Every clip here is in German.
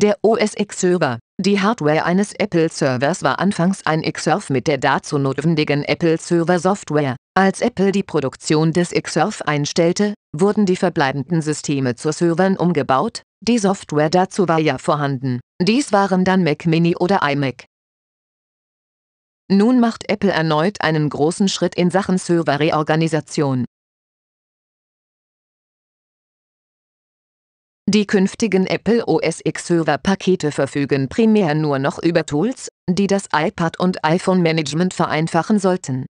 Der OS X-Server die Hardware eines Apple-Servers war anfangs ein Xserve mit der dazu notwendigen Apple-Server-Software. Als Apple die Produktion des Xserve einstellte, wurden die verbleibenden Systeme zu Servern umgebaut, die Software dazu war ja vorhanden. Dies waren dann Mac Mini oder iMac. Nun macht Apple erneut einen großen Schritt in Sachen Serverreorganisation. Die künftigen Apple OS X-Server-Pakete verfügen primär nur noch über Tools, die das iPad- und iPhone-Management vereinfachen sollten.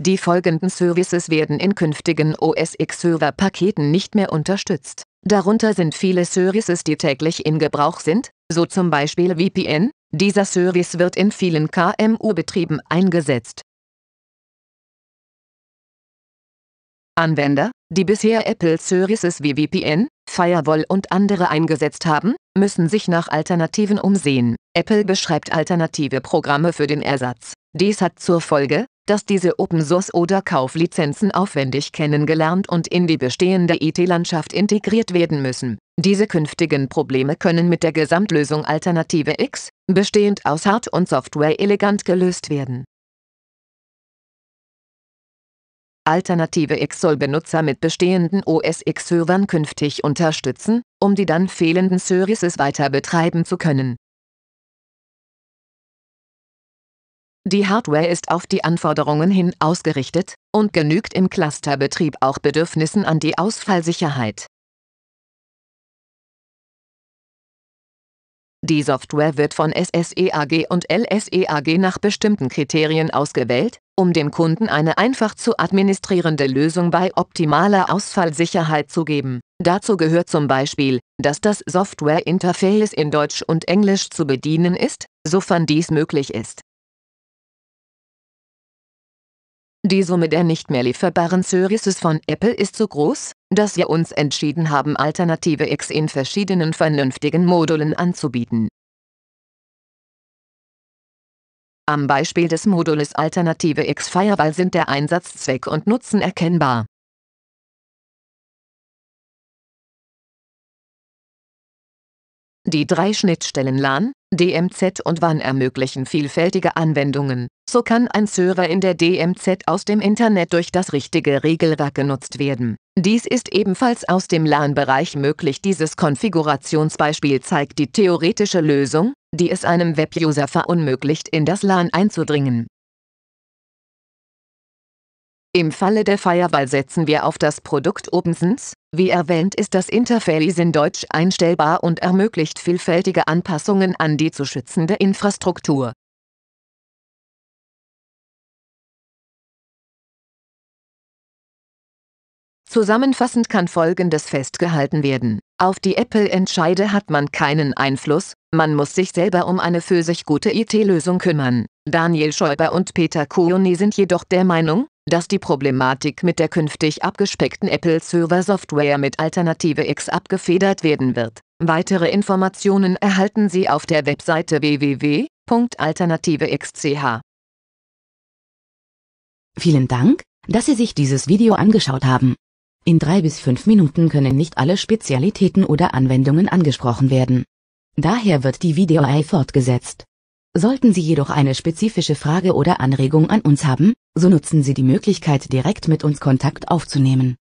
Die folgenden Services werden in künftigen OS X-Server-Paketen nicht mehr unterstützt. Darunter sind viele Services, die täglich in Gebrauch sind, so zum Beispiel VPN. Dieser Service wird in vielen KMU-Betrieben eingesetzt. Anwender, die bisher Apple Services wie VPN, Firewall und andere eingesetzt haben, müssen sich nach Alternativen umsehen. Apple beschreibt alternative Programme für den Ersatz. Dies hat zur Folge, dass diese Open Source oder Kauflizenzen aufwendig kennengelernt und in die bestehende IT-Landschaft integriert werden müssen. Diese künftigen Probleme können mit der Gesamtlösung Alternative X, bestehend aus Hard- und Software elegant gelöst werden. alternative X-Soll-Benutzer mit bestehenden OS X-Servern künftig unterstützen, um die dann fehlenden Services weiter betreiben zu können. Die Hardware ist auf die Anforderungen hin ausgerichtet und genügt im Clusterbetrieb auch Bedürfnissen an die Ausfallsicherheit. Die Software wird von SSEAG und LSEAG nach bestimmten Kriterien ausgewählt, um dem Kunden eine einfach zu administrierende Lösung bei optimaler Ausfallsicherheit zu geben. Dazu gehört zum Beispiel, dass das Software-Interface in Deutsch und Englisch zu bedienen ist, sofern dies möglich ist. Die Summe der nicht mehr lieferbaren Services von Apple ist so groß, dass wir uns entschieden haben, Alternative X in verschiedenen vernünftigen Modulen anzubieten. Am Beispiel des Modules Alternative X Firewall sind der Einsatzzweck und Nutzen erkennbar Die drei Schnittstellen LAN, DMZ und WAN ermöglichen vielfältige Anwendungen. So kann ein Server in der DMZ aus dem Internet durch das richtige Regelwerk genutzt werden. Dies ist ebenfalls aus dem LAN-Bereich möglich. Dieses Konfigurationsbeispiel zeigt die theoretische Lösung, die es einem Web-User verunmöglicht, in das LAN einzudringen. Im Falle der Firewall setzen wir auf das Produkt Opensens. Wie erwähnt ist das Interface in Deutsch einstellbar und ermöglicht vielfältige Anpassungen an die zu schützende Infrastruktur. Zusammenfassend kann Folgendes festgehalten werden. Auf die Apple-Entscheide hat man keinen Einfluss, man muss sich selber um eine für sich gute IT-Lösung kümmern. Daniel Schäuber und Peter Kuoni sind jedoch der Meinung, dass die Problematik mit der künftig abgespeckten Apple-Server-Software mit Alternative X abgefedert werden wird. Weitere Informationen erhalten Sie auf der Webseite www.alternative.xch. Vielen Dank, dass Sie sich dieses Video angeschaut haben. In drei bis fünf Minuten können nicht alle Spezialitäten oder Anwendungen angesprochen werden. Daher wird die video Videoei fortgesetzt. Sollten Sie jedoch eine spezifische Frage oder Anregung an uns haben, so nutzen Sie die Möglichkeit direkt mit uns Kontakt aufzunehmen.